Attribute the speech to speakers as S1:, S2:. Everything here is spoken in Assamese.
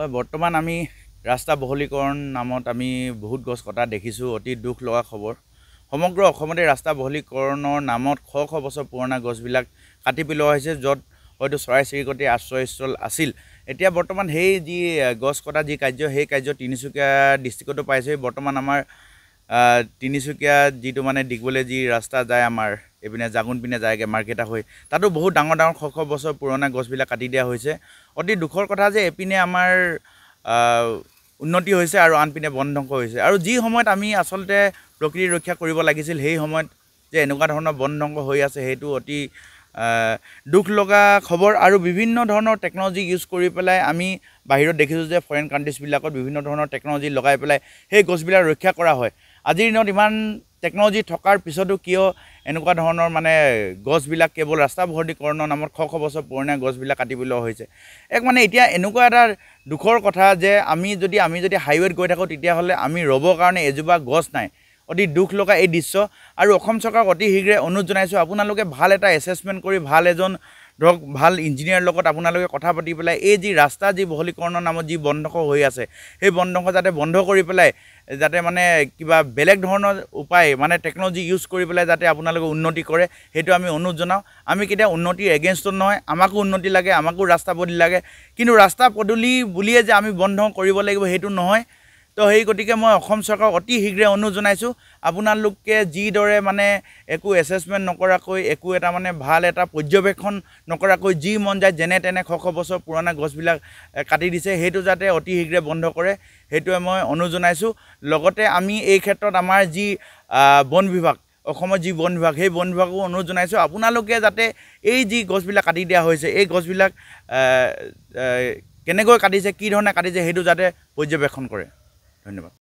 S1: হয় বৰ্তমান আমি ৰাস্তা বহলীকৰণ নামত আমি বহুত গছ কটা দেখিছোঁ অতি দুখ লগা খবৰ সমগ্ৰ অসমতে ৰাস্তা বহলীকৰণৰ নামত শ শ বছৰ পুৰণা গছবিলাক কাটি পেলোৱা হৈছে য'ত হয়তো চৰাই চিৰিকটি আশ্ৰয়স্থল আছিল এতিয়া বৰ্তমান সেই যি গছ কটা যি কাৰ্য সেই কাৰ্য তিনিচুকীয়া ডিষ্ট্ৰিক্টতো পাইছেহি বৰ্তমান আমাৰ তিনিচুকীয়া যিটো মানে দীঘলে যি ৰাস্তা যায় আমাৰ এইপিনে জাগোন পিনে যায়গৈ মাৰ্কেটা হৈ তাতো বহুত ডাঙৰ ডাঙৰ শ শ বছৰ পুৰণা গছবিলাক কাটি দিয়া হৈছে অতি দুখৰ কথা যে এপিনে আমাৰ উন্নতি হৈছে আৰু আনপিনে বন ধ্বংস হৈছে আৰু যি সময়ত আমি আচলতে প্ৰকৃতি ৰক্ষা কৰিব লাগিছিল সেই সময়ত যে এনেকুৱা ধৰণৰ বন ধ্বংস হৈ আছে সেইটো অতি দুখ লগা খবৰ আৰু বিভিন্ন ধৰণৰ টেকন'লজি ইউজ কৰি পেলাই আমি বাহিৰত দেখিছোঁ যে ফৰেন কাণ্ট্ৰিজবিলাকত বিভিন্ন ধৰণৰ টেকন'লজি লগাই পেলাই সেই গছবিলাক ৰক্ষা কৰা হয় আজিৰ দিনত ইমান টেকন'লজি থকাৰ পিছতো কিয় এনেকুৱা ধৰণৰ মানে গছবিলাক কেৱল ৰাস্তা ভৰ্তিকৰণৰ নামত শ শ বছৰ পুৰণা গছবিলাক কাটিবলৈ হৈছে এক মানে এতিয়া এনেকুৱা এটা দুখৰ কথা যে আমি যদি আমি যদি হাইৱেত গৈ থাকোঁ তেতিয়াহ'লে আমি ৰ'বৰ কাৰণে এজোপা গছ নাই অতি দুখ লগা এই দৃশ্য আৰু অসম চৰকাৰক অতি শীঘ্ৰে অনুৰোধ জনাইছোঁ আপোনালোকে ভাল এটা এছেছমেণ্ট কৰি ভাল এজন ধৰক ভাল ইঞ্জিনিয়াৰ লগত আপোনালোকে কথা পাতি পেলাই এই যি ৰাস্তা যি বহলীকৰণৰ নামত যি বন্ধক হৈ আছে সেই বন্ধক যাতে বন্ধ কৰি পেলাই যাতে মানে কিবা বেলেগ ধৰণৰ উপায় মানে টেকন'লজি ইউজ কৰি পেলাই যাতে আপোনালোকে উন্নতি কৰে সেইটো আমি অনুৰোধ জনাওঁ আমি কেতিয়াও উন্নতিৰ এগেইনষ্টো নহয় আমাকো উন্নতি লাগে আমাকো ৰাস্তা পদূলি লাগে কিন্তু ৰাস্তা পদূলি বুলিয়ে যে আমি বন্ধ কৰিব লাগিব সেইটো নহয় তো সেই গতিকে মই অসম চৰকাৰক অতি শীঘ্ৰে অনুৰোধ জনাইছোঁ আপোনালোকে যিদৰে মানে একো এছেছমেণ্ট নকৰাকৈ একো এটা মানে ভাল এটা পৰ্যবেক্ষণ নকৰাকৈ যি মন যায় যেনে তেনে শ বছৰ পুৰণা গছবিলাক কাটি দিছে সেইটো যাতে অতি শীঘ্ৰে বন্ধ কৰে সেইটোৱে মই অনুৰোধ জনাইছোঁ লগতে আমি এই ক্ষেত্ৰত আমাৰ যি বন বিভাগ অসমৰ যি বন বিভাগ সেই বন বিভাগকো অনুৰোধ জনাইছোঁ আপোনালোকে যাতে এই যি গছবিলাক কাটি দিয়া হৈছে এই গছবিলাক কেনেকৈ কাটিছে কি ধৰণে কাটিছে সেইটো যাতে পৰ্যবেক্ষণ কৰে धन्यवाद